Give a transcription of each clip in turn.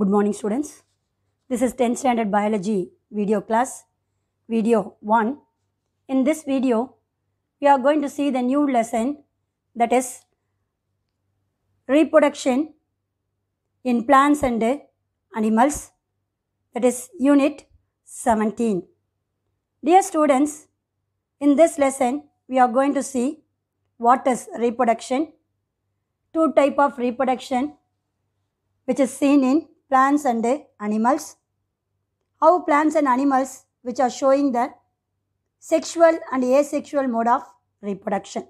Good morning students. This is 10th standard biology video class, video 1. In this video, we are going to see the new lesson that is reproduction in plants and animals that is unit 17. Dear students, in this lesson, we are going to see what is reproduction, two type of reproduction which is seen in plants and animals. How plants and animals which are showing the sexual and asexual mode of reproduction.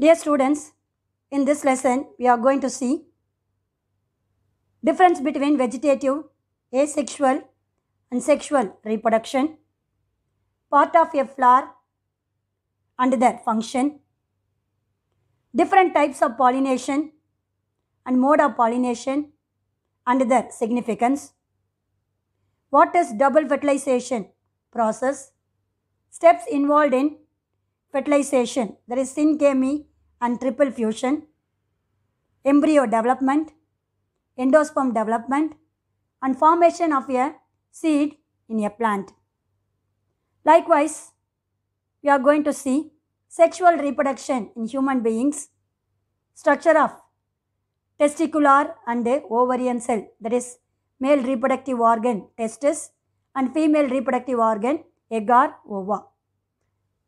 Dear students, in this lesson we are going to see difference between vegetative, asexual and sexual reproduction, part of a flower and their function, different types of pollination and mode of pollination and their significance. What is double fertilization process? Steps involved in fertilization. There is syngamy and triple fusion, embryo development, endosperm development, and formation of a seed in a plant. Likewise, we are going to see sexual reproduction in human beings, structure of testicular and ovarian cell, that is male reproductive organ, testis, and female reproductive organ, egg or ova.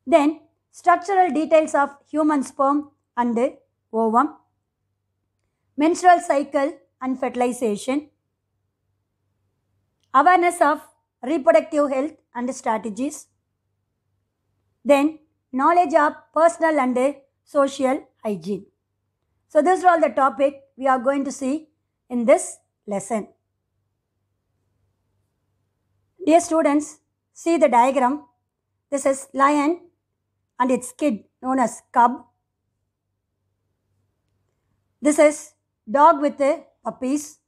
Then structural details of human sperm and ovum, menstrual cycle and fertilization, awareness of reproductive health and strategies, then knowledge of personal and social hygiene. So these are all the topic we are going to see in this lesson. Dear students, see the diagram. This is lion and its kid known as cub. This is dog with the puppies.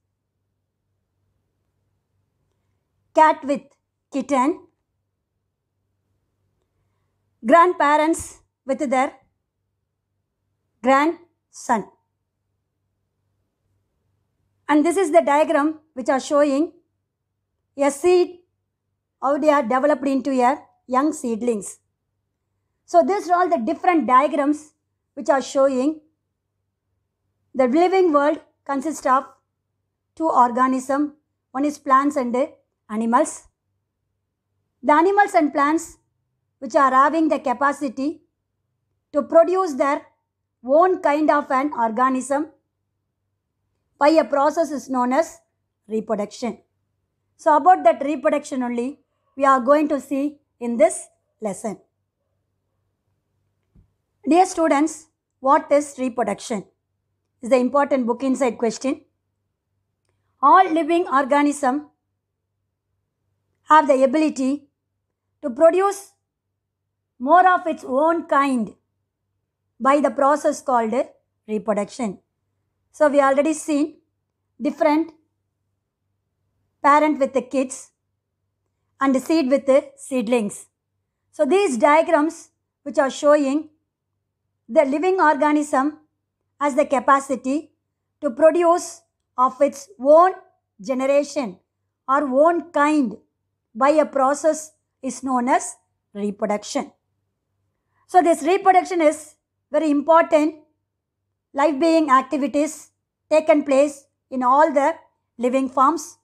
Cat with kitten. Grandparents with their grandson. And this is the diagram which are showing a seed, how they are developed into a young seedlings. So these are all the different diagrams which are showing the living world consists of two organisms. One is plants and animals. The animals and plants which are having the capacity to produce their own kind of an organism by a process is known as reproduction. So about that reproduction only we are going to see in this lesson. Dear students, what is reproduction? Is the important book inside question. All living organism have the ability to produce more of its own kind by the process called reproduction. So we already seen different parent with the kids and the seed with the seedlings. So these diagrams which are showing the living organism has the capacity to produce of its own generation or own kind by a process is known as reproduction. So this reproduction is very important life being activities taken place in all the living forms.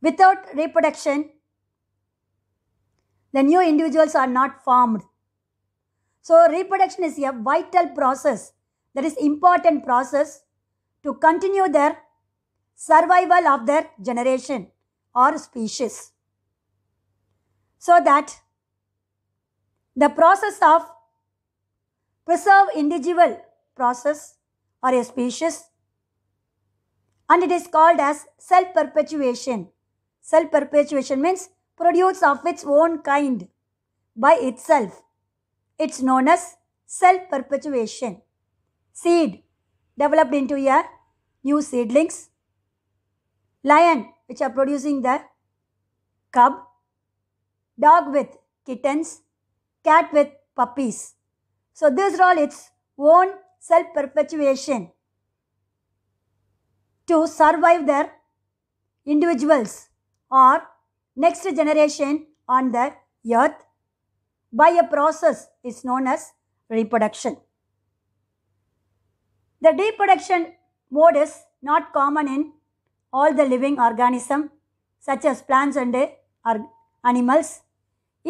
Without reproduction, the new individuals are not formed. So reproduction is a vital process that is important process to continue their survival of their generation or species. So that the process of preserve individual process or a species and it is called as self perpetuation. Self perpetuation means produce of its own kind by itself. It's known as self perpetuation. Seed developed into a new seedlings. Lion which are producing the cub. Dog with kittens. Cat with puppies. So these are all its own self perpetuation to survive their individuals or next generation on the earth by a process is known as reproduction. The reproduction mode is not common in all the living organism such as plants and animals.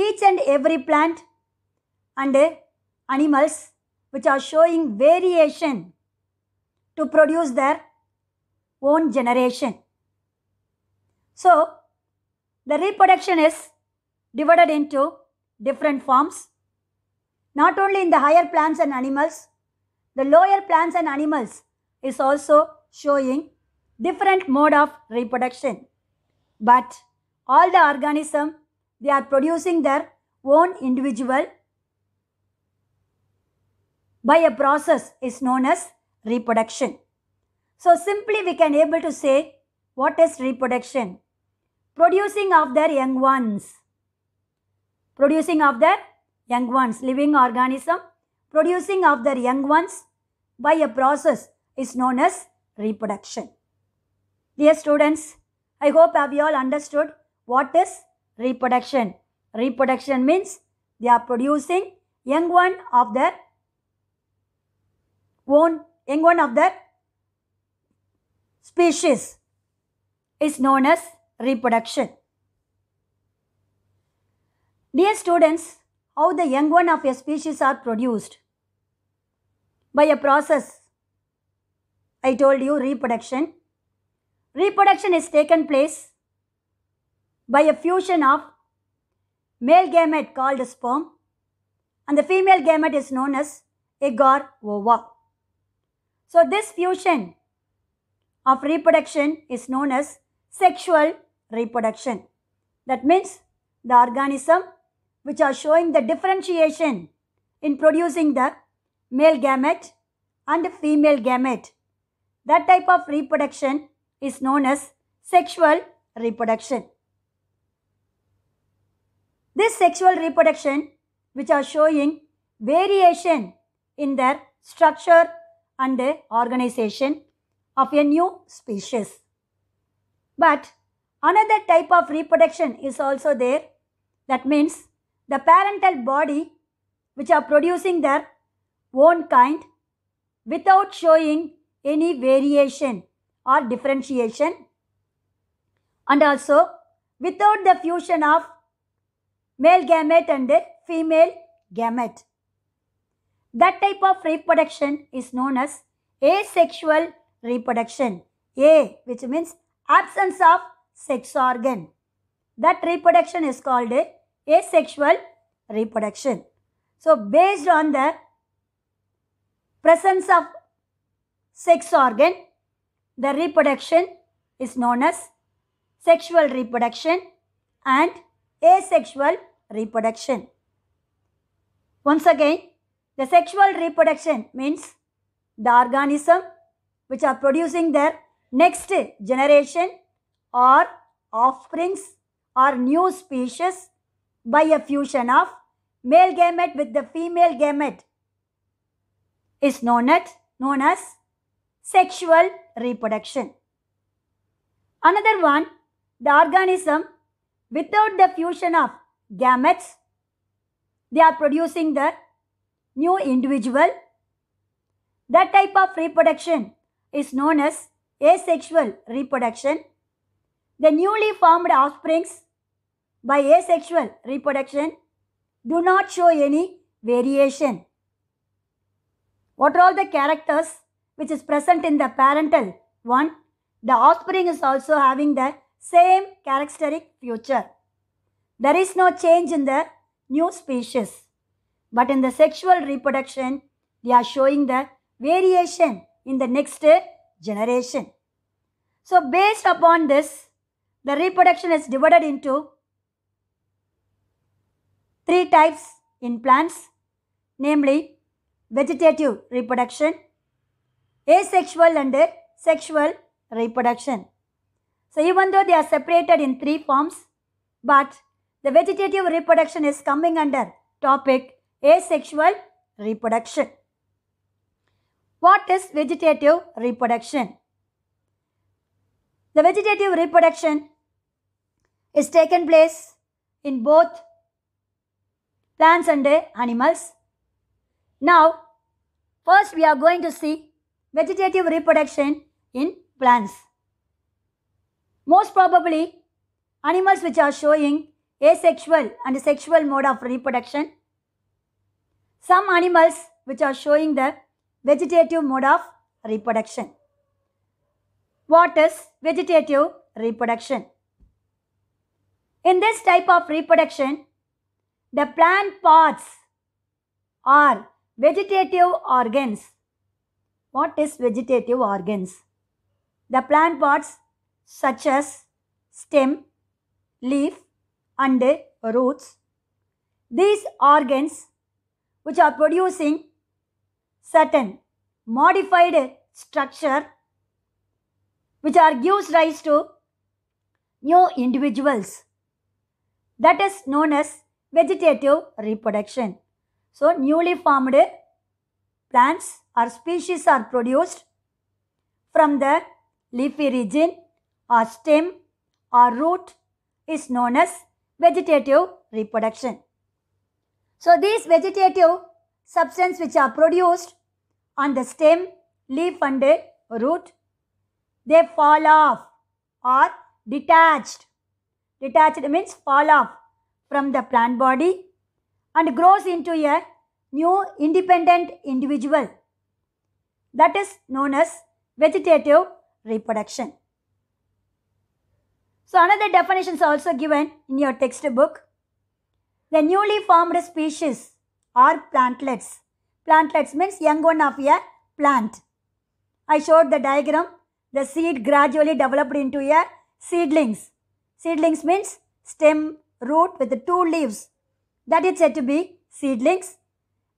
Each and every plant and animals which are showing variation to produce their own generation. So, the reproduction is divided into different forms. Not only in the higher plants and animals, the lower plants and animals is also showing different mode of reproduction. But all the organism, they are producing their own individual by a process is known as reproduction. So simply we can able to say what is reproduction? Producing of their young ones. Producing of their young ones, living organism, producing of their young ones by a process is known as reproduction. Dear students, I hope have you all understood what is reproduction. Reproduction means they are producing young one of their own young one of their species is known as reproduction. Dear students, how the young one of a species are produced? By a process. I told you reproduction. Reproduction is taken place by a fusion of male gamete called sperm and the female gamete is known as egg or ova. So, this fusion of reproduction is known as sexual reproduction. That means the organism which are showing the differentiation in producing the male gamete and the female gamete. That type of reproduction is known as sexual reproduction. This sexual reproduction which are showing variation in their structure and organization of a new species. But another type of reproduction is also there. That means the parental body which are producing their own kind without showing any variation or differentiation and also without the fusion of male gamete and female gamete. That type of reproduction is known as asexual reproduction. A which means absence of sex organ. That reproduction is called a asexual reproduction. So based on the presence of sex organ, the reproduction is known as sexual reproduction and asexual reproduction. Once again, the sexual reproduction means the organism which are producing their next generation or offsprings or new species by a fusion of male gamete with the female gamete is known, as known as sexual reproduction. Another one, the organism without the fusion of gametes, they are producing the new individual. That type of reproduction is known as asexual reproduction. The newly formed offsprings by asexual reproduction do not show any variation. What are all the characters which is present in the parental one? The offspring is also having the same characteristic Future, There is no change in the new species. But in the sexual reproduction, they are showing the variation in the next generation. So based upon this, the reproduction is divided into three types in plants, namely vegetative reproduction, asexual and sexual reproduction. So even though they are separated in three forms, but the vegetative reproduction is coming under topic asexual reproduction. What is vegetative reproduction? The vegetative reproduction is taken place in both plants and animals. Now, first we are going to see vegetative reproduction in plants. Most probably, animals which are showing asexual and sexual mode of reproduction some animals which are showing the vegetative mode of reproduction. What is vegetative reproduction? In this type of reproduction, the plant parts are vegetative organs. What is vegetative organs? The plant parts such as stem, leaf and roots. These organs which are producing certain modified structure which are gives rise to new individuals that is known as vegetative reproduction. So, newly formed plants or species are produced from the leafy region or stem or root is known as vegetative reproduction. So these vegetative substance which are produced on the stem, leaf and root, they fall off or detached. Detached means fall off from the plant body and grows into a new independent individual. That is known as vegetative reproduction. So another definition is also given in your textbook. The newly formed species are plantlets. Plantlets means young one of a plant. I showed the diagram. The seed gradually developed into a seedlings. Seedlings means stem root with two leaves. That is said to be seedlings.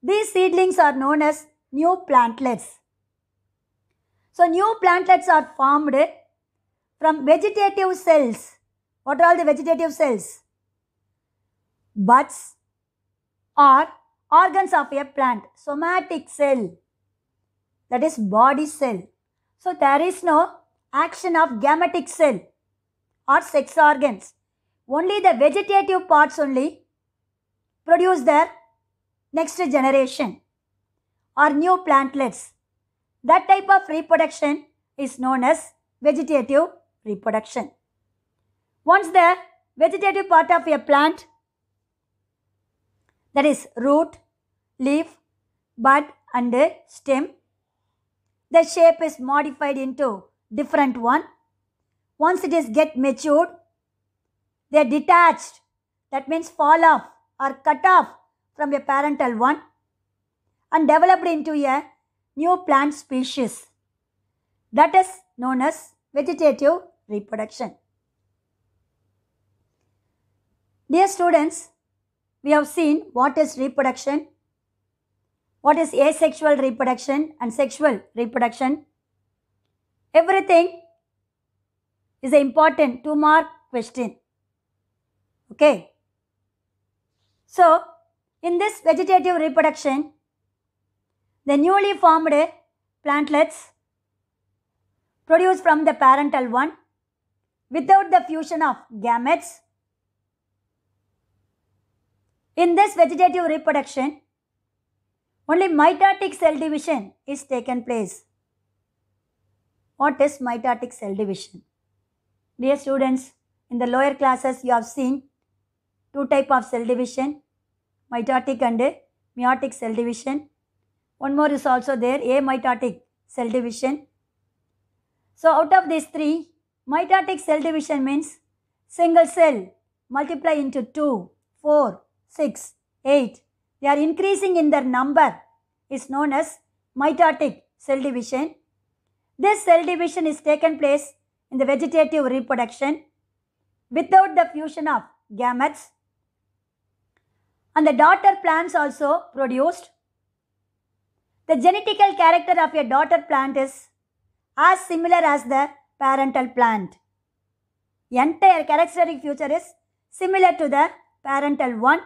These seedlings are known as new plantlets. So new plantlets are formed from vegetative cells. What are all the vegetative cells? buds are organs of a plant, somatic cell, that is body cell. So there is no action of gametic cell or sex organs. Only the vegetative parts only produce their next generation or new plantlets. That type of reproduction is known as vegetative reproduction. Once the vegetative part of a plant that is root, leaf, bud and stem. The shape is modified into different one. Once it is get matured, they are detached. That means fall off or cut off from a parental one and developed into a new plant species. That is known as vegetative reproduction. Dear students, we have seen what is reproduction, what is asexual reproduction and sexual reproduction. Everything is an important two mark question. Okay. So, in this vegetative reproduction, the newly formed plantlets produced from the parental one without the fusion of gametes in this vegetative reproduction, only mitotic cell division is taken place. What is mitotic cell division? Dear students, in the lower classes you have seen two type of cell division, mitotic and meiotic cell division. One more is also there, amitotic cell division. So out of these three, mitotic cell division means single cell multiply into 2, 4, 6, 8. They are increasing in their number. It's known as mitotic cell division. This cell division is taken place in the vegetative reproduction without the fusion of gametes. And the daughter plants also produced. The genetical character of a daughter plant is as similar as the parental plant. Entire characteristic feature is similar to the parental one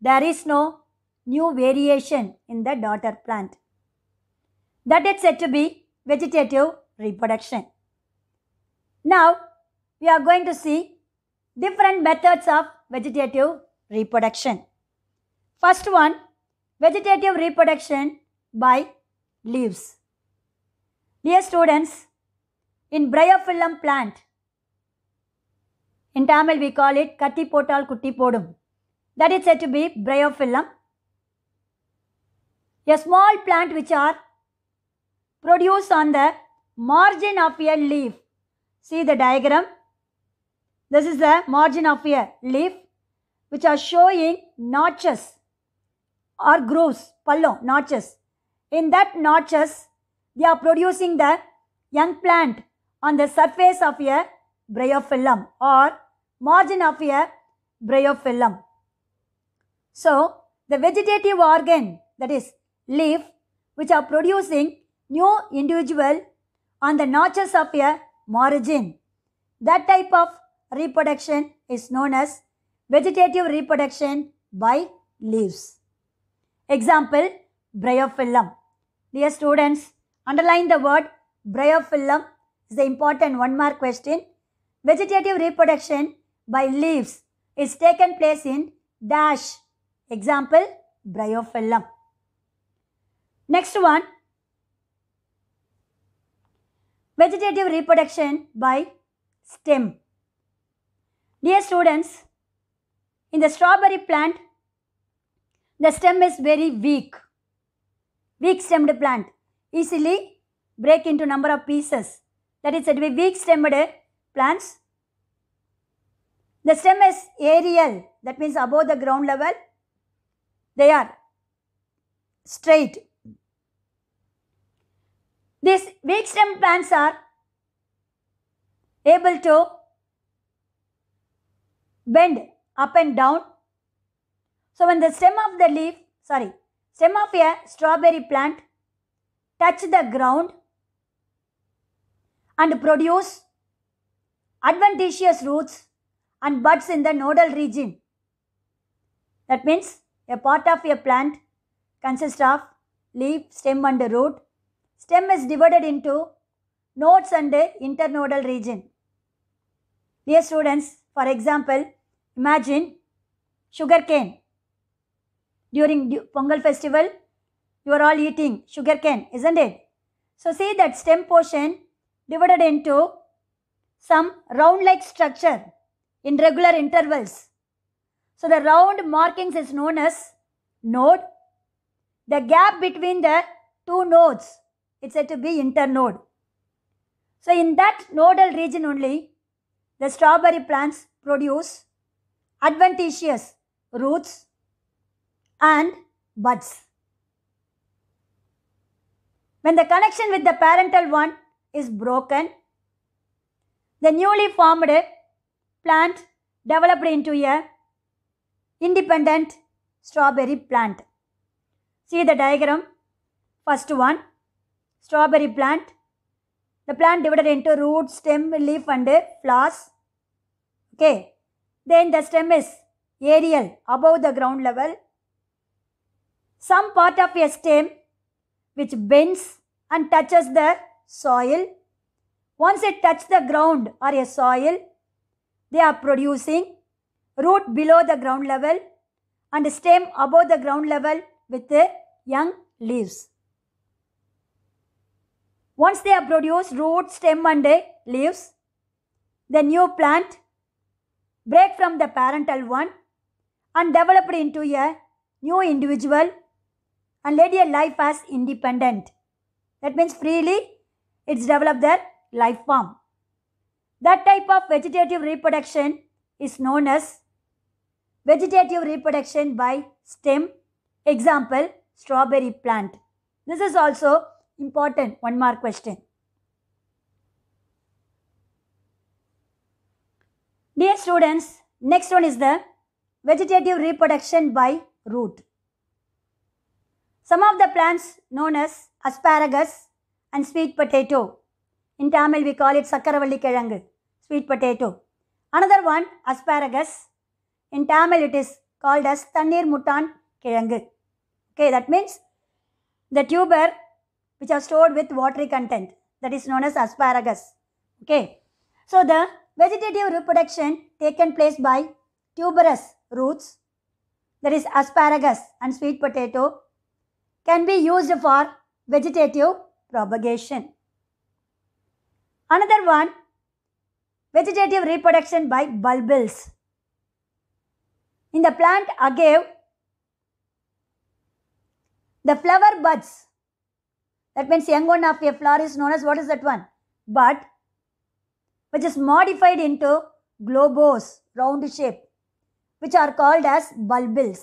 there is no new variation in the daughter plant. That is said to be vegetative reproduction. Now, we are going to see different methods of vegetative reproduction. First one, vegetative reproduction by leaves. Dear students, in bryophyllum plant, in Tamil we call it Katti Potal Kutti Podum that is said to be bryophyllum. A small plant which are produced on the margin of a leaf. See the diagram. This is the margin of a leaf which are showing notches or grooves, pallo, notches. In that notches, they are producing the young plant on the surface of a bryophyllum or margin of a bryophyllum. So, the vegetative organ that is leaf which are producing new individual on the notches of a margin. That type of reproduction is known as vegetative reproduction by leaves. Example, bryophyllum. Dear students, underline the word bryophyllum is the important one mark question. Vegetative reproduction by leaves is taken place in dash Example, bryophyllum. Next one, vegetative reproduction by stem. Dear students, in the strawberry plant, the stem is very weak. Weak stemmed plant easily break into number of pieces. That is, it will be weak stemmed plants. The stem is aerial, that means above the ground level they are straight. These weak stem plants are able to bend up and down. So when the stem of the leaf, sorry, stem of a strawberry plant touch the ground and produce adventitious roots and buds in the nodal region. That means a part of a plant consists of leaf, stem and root. Stem is divided into nodes and internodal region. Dear students, for example, imagine sugarcane. During Pongal festival, you are all eating sugarcane, isn't it? So see that stem portion divided into some round-like structure in regular intervals. So the round markings is known as node. The gap between the two nodes it's said to be internode. So in that nodal region only, the strawberry plants produce adventitious roots and buds. When the connection with the parental one is broken, the newly formed plant developed into a independent strawberry plant. See the diagram. First one, strawberry plant. The plant divided into root, stem, leaf and flowers. Okay. Then the stem is aerial above the ground level. Some part of a stem which bends and touches the soil. Once it touches the ground or a soil, they are producing root below the ground level and stem above the ground level with young leaves. Once they have produced root, stem and uh, leaves, the new plant break from the parental one and developed into a new individual and led a life as independent. That means freely it's developed their life form. That type of vegetative reproduction is known as vegetative reproduction by stem, example strawberry plant. This is also important one mark question. Dear students, next one is the vegetative reproduction by root. Some of the plants known as asparagus and sweet potato. In Tamil we call it sakkaravalli kelangu, sweet potato. Another one asparagus in Tamil, it is called as Tannir Mutan Kirangu. Okay, that means the tuber which are stored with watery content that is known as asparagus. Okay, so the vegetative reproduction taken place by tuberous roots There is asparagus and sweet potato can be used for vegetative propagation. Another one, vegetative reproduction by bulbs. In the plant agave the flower buds that means young one of a flower is known as what is that one bud which is modified into globose round shape which are called as bulbils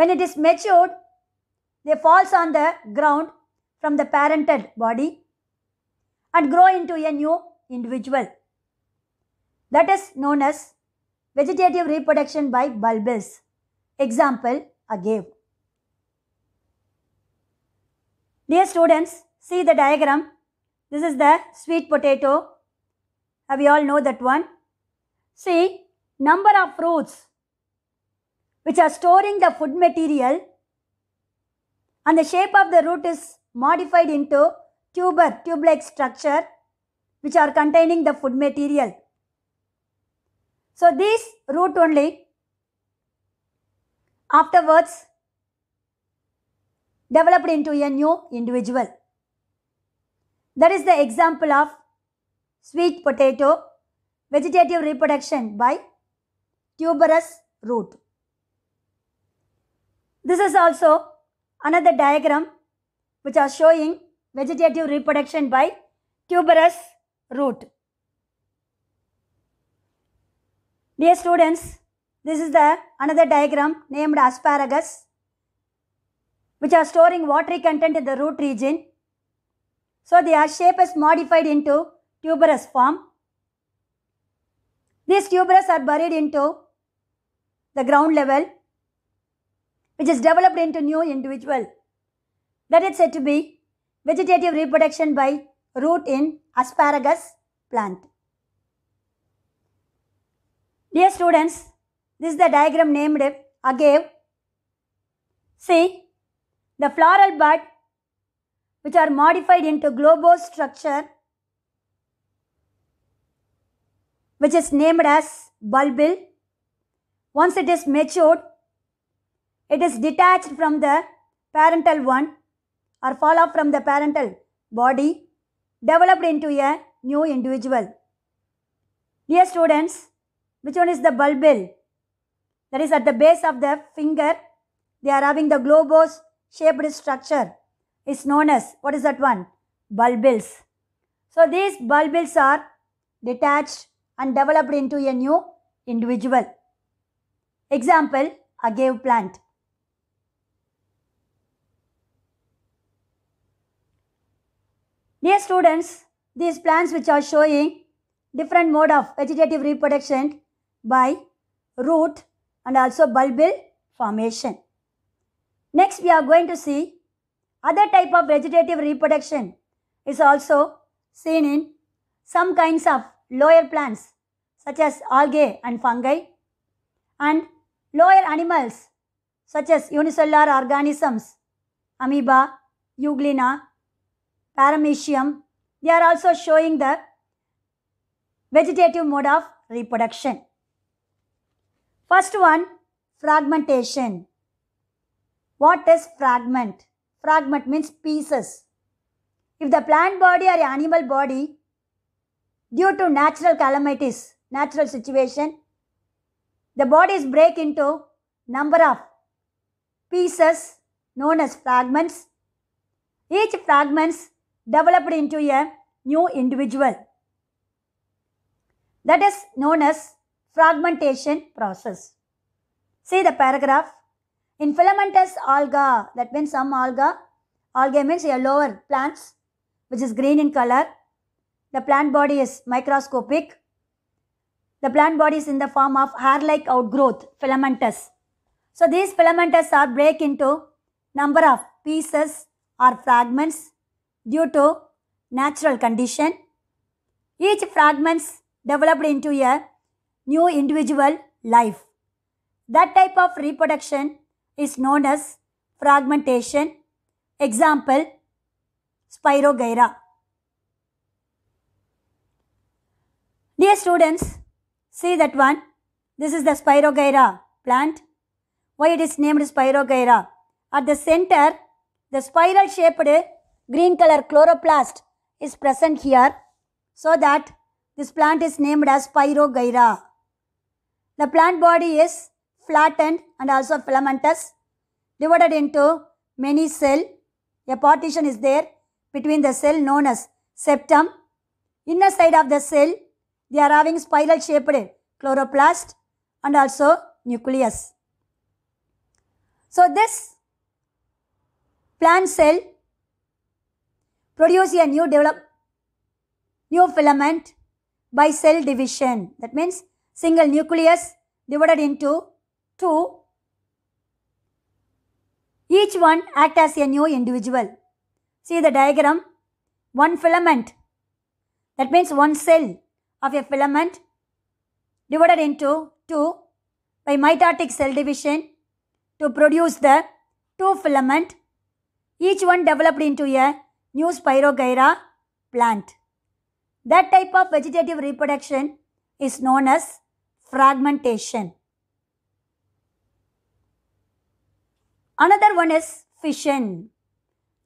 when it is matured they falls on the ground from the parented body and grow into a new individual that is known as vegetative reproduction by bulbs. Example Agave. Dear students, see the diagram. This is the sweet potato. We all know that one. See, number of fruits which are storing the food material and the shape of the root is modified into tuber, tube-like structure which are containing the food material. So this root only afterwards developed into a new individual. That is the example of sweet potato vegetative reproduction by tuberous root. This is also another diagram which are showing vegetative reproduction by tuberous root. Dear students, this is the another diagram named asparagus which are storing watery content in the root region. So their shape is modified into tuberous form. These tuberous are buried into the ground level which is developed into new individual. That is said to be vegetative reproduction by root in asparagus plant. Dear students, this is the diagram named agave. See, the floral bud which are modified into globose structure which is named as bulbil. Once it is matured, it is detached from the parental one or fall off from the parental body developed into a new individual. Dear students, which one is the bulbil? That is at the base of the finger. They are having the globose shaped structure. It's known as, what is that one? Bulbils. So these bulbils are detached and developed into a new individual. Example, agave plant. Dear students, these plants which are showing different mode of vegetative reproduction by root and also bulbil formation. Next we are going to see other type of vegetative reproduction is also seen in some kinds of lower plants such as algae and fungi and lower animals such as unicellular organisms, amoeba, euglena, paramecium, they are also showing the vegetative mode of reproduction. First one, fragmentation. What is fragment? Fragment means pieces. If the plant body or animal body, due to natural calamities, natural situation, the bodies break into number of pieces known as fragments. Each fragments developed into a new individual. That is known as fragmentation process. See the paragraph. In filamentous alga, that means some alga, alga means yellower plants, which is green in color. The plant body is microscopic. The plant body is in the form of hair-like outgrowth, filamentous. So these filamentous are break into number of pieces or fragments due to natural condition. Each fragments developed into a new individual life. That type of reproduction is known as fragmentation. Example, Spirogyra. Dear students, see that one. This is the Spirogyra plant. Why it is named Spirogyra? At the center, the spiral shaped green color chloroplast is present here so that this plant is named as Spirogyra. The plant body is flattened and also filamentous, divided into many cell. A partition is there between the cell known as septum. Inner side of the cell, they are having spiral shaped chloroplast and also nucleus. So this plant cell produce a new develop new filament by cell division. That means single nucleus divided into two. Each one act as a new individual. See the diagram. One filament, that means one cell of a filament divided into two by mitotic cell division to produce the two filament, each one developed into a new spirogyra plant. That type of vegetative reproduction is known as fragmentation. Another one is fission.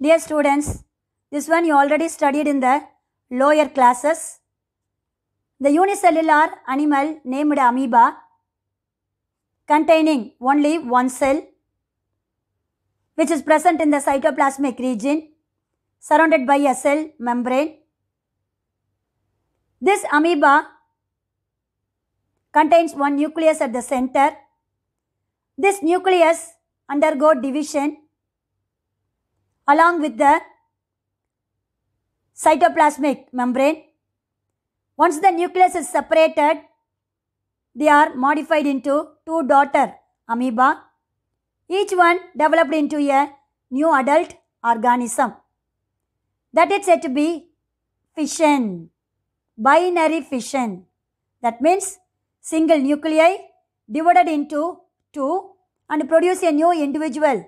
Dear students, this one you already studied in the lower classes. The unicellular animal named amoeba containing only one cell which is present in the cytoplasmic region surrounded by a cell membrane. This amoeba contains one nucleus at the center. This nucleus undergo division along with the cytoplasmic membrane. Once the nucleus is separated, they are modified into two daughter amoeba. Each one developed into a new adult organism. That is said to be fission, binary fission. That means single nuclei divided into two and produce a new individual.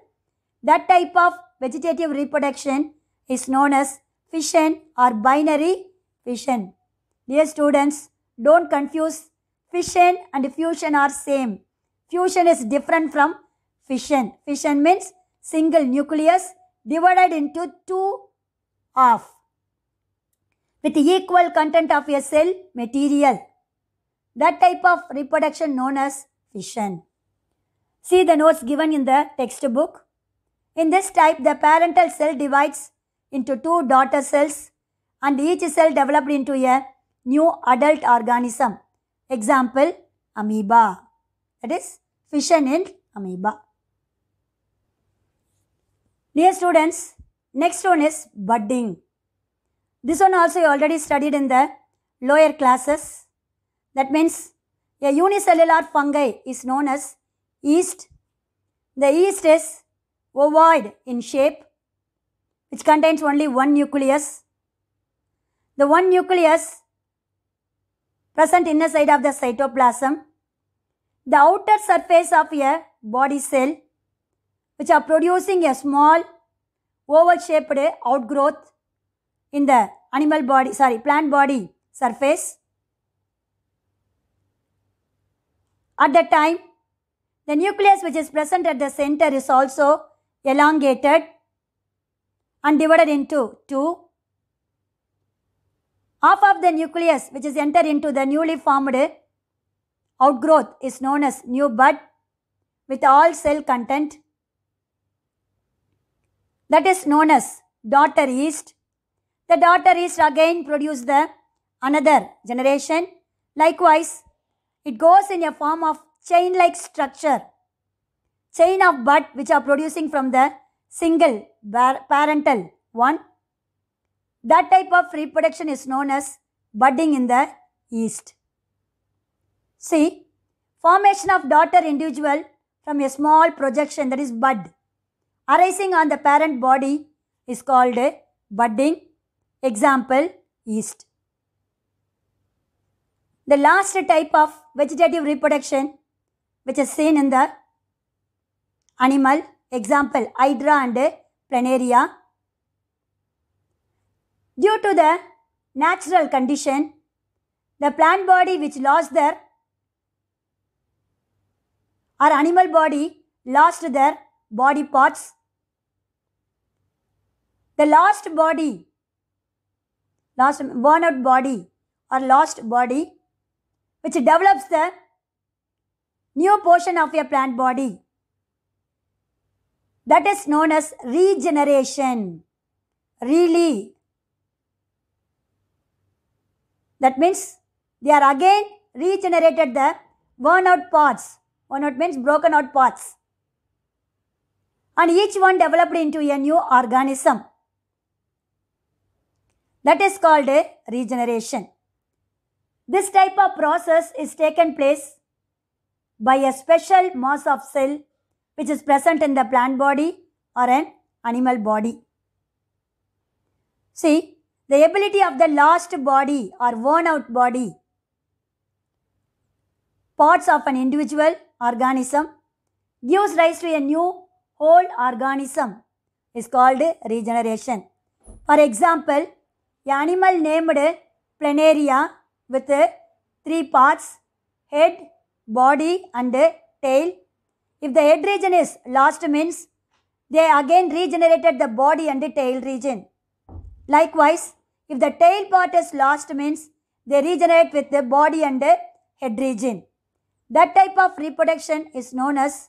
That type of vegetative reproduction is known as fission or binary fission. Dear students, don't confuse fission and fusion are same. Fusion is different from fission. Fission means single nucleus divided into two half with equal content of a cell material that type of reproduction known as fission. See the notes given in the textbook. In this type, the parental cell divides into two daughter cells and each cell developed into a new adult organism. Example, amoeba. That is fission in amoeba. Dear students, next one is budding. This one also you already studied in the lower classes. That means a unicellular fungi is known as yeast. The yeast is ovoid in shape which contains only one nucleus. The one nucleus present inside of the cytoplasm. The outer surface of a body cell which are producing a small oval shaped outgrowth in the animal body, sorry, plant body surface. At that time, the nucleus which is present at the center is also elongated and divided into two. Half of the nucleus which is entered into the newly formed outgrowth is known as new bud with all cell content. That is known as daughter yeast. The daughter yeast again produce the another generation. Likewise, it goes in a form of chain-like structure. Chain of bud which are producing from the single parental one. That type of reproduction is known as budding in the yeast. See, formation of daughter individual from a small projection that is bud arising on the parent body is called budding. Example, yeast. The last type of vegetative reproduction which is seen in the animal, example hydra and planaria. Due to the natural condition, the plant body which lost their or animal body lost their body parts. The lost body, lost worn out body or lost body which develops the new portion of your plant body. That is known as regeneration. Really. That means they are again regenerated the worn out parts. Worn out means broken out parts. And each one developed into a new organism. That is called a regeneration. This type of process is taken place by a special mass of cell which is present in the plant body or an animal body. See, the ability of the lost body or worn out body, parts of an individual organism gives rise to a new whole organism is called regeneration. For example, animal named planaria with three parts head, body, and tail. If the head region is lost, means they again regenerated the body and the tail region. Likewise, if the tail part is lost, means they regenerate with the body and the head region. That type of reproduction is known as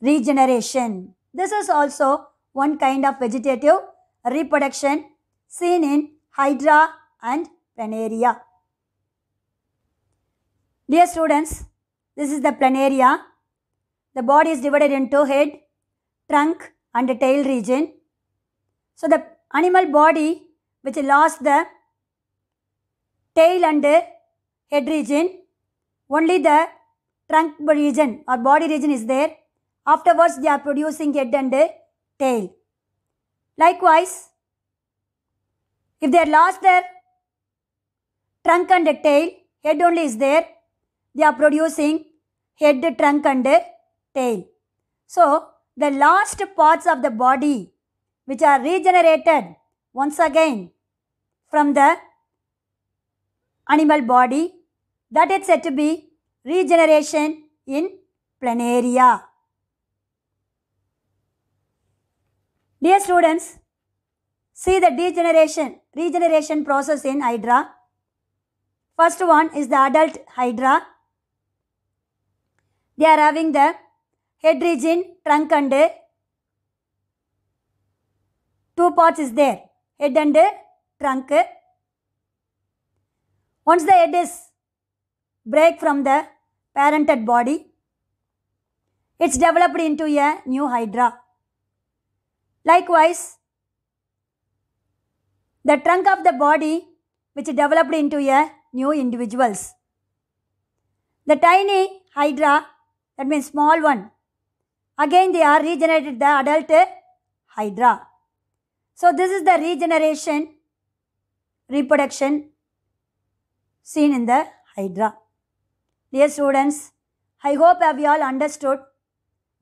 regeneration. This is also one kind of vegetative reproduction seen in Hydra and planaria. Dear students, this is the planaria. The body is divided into head, trunk and tail region. So the animal body which lost the tail and head region, only the trunk region or body region is there. Afterwards they are producing head and tail. Likewise, if they lost their trunk and tail, head only is there. They are producing head, trunk and tail. So, the last parts of the body which are regenerated once again from the animal body that is said to be regeneration in planaria. Dear students, see the degeneration, regeneration process in Hydra. First one is the adult hydra. They are having the head region, trunk and uh, two parts is there, head and uh, trunk. Once the head is break from the parented body, it's developed into a new hydra. Likewise, the trunk of the body which developed into a new individuals. The tiny hydra, that means small one, again they are regenerated the adult hydra. So this is the regeneration, reproduction seen in the hydra. Dear students, I hope have you all understood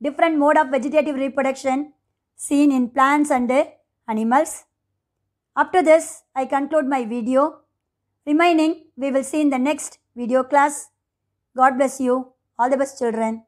different mode of vegetative reproduction seen in plants and animals. Up to this, I conclude my video. Remaining, we will see in the next video class. God bless you. All the best children.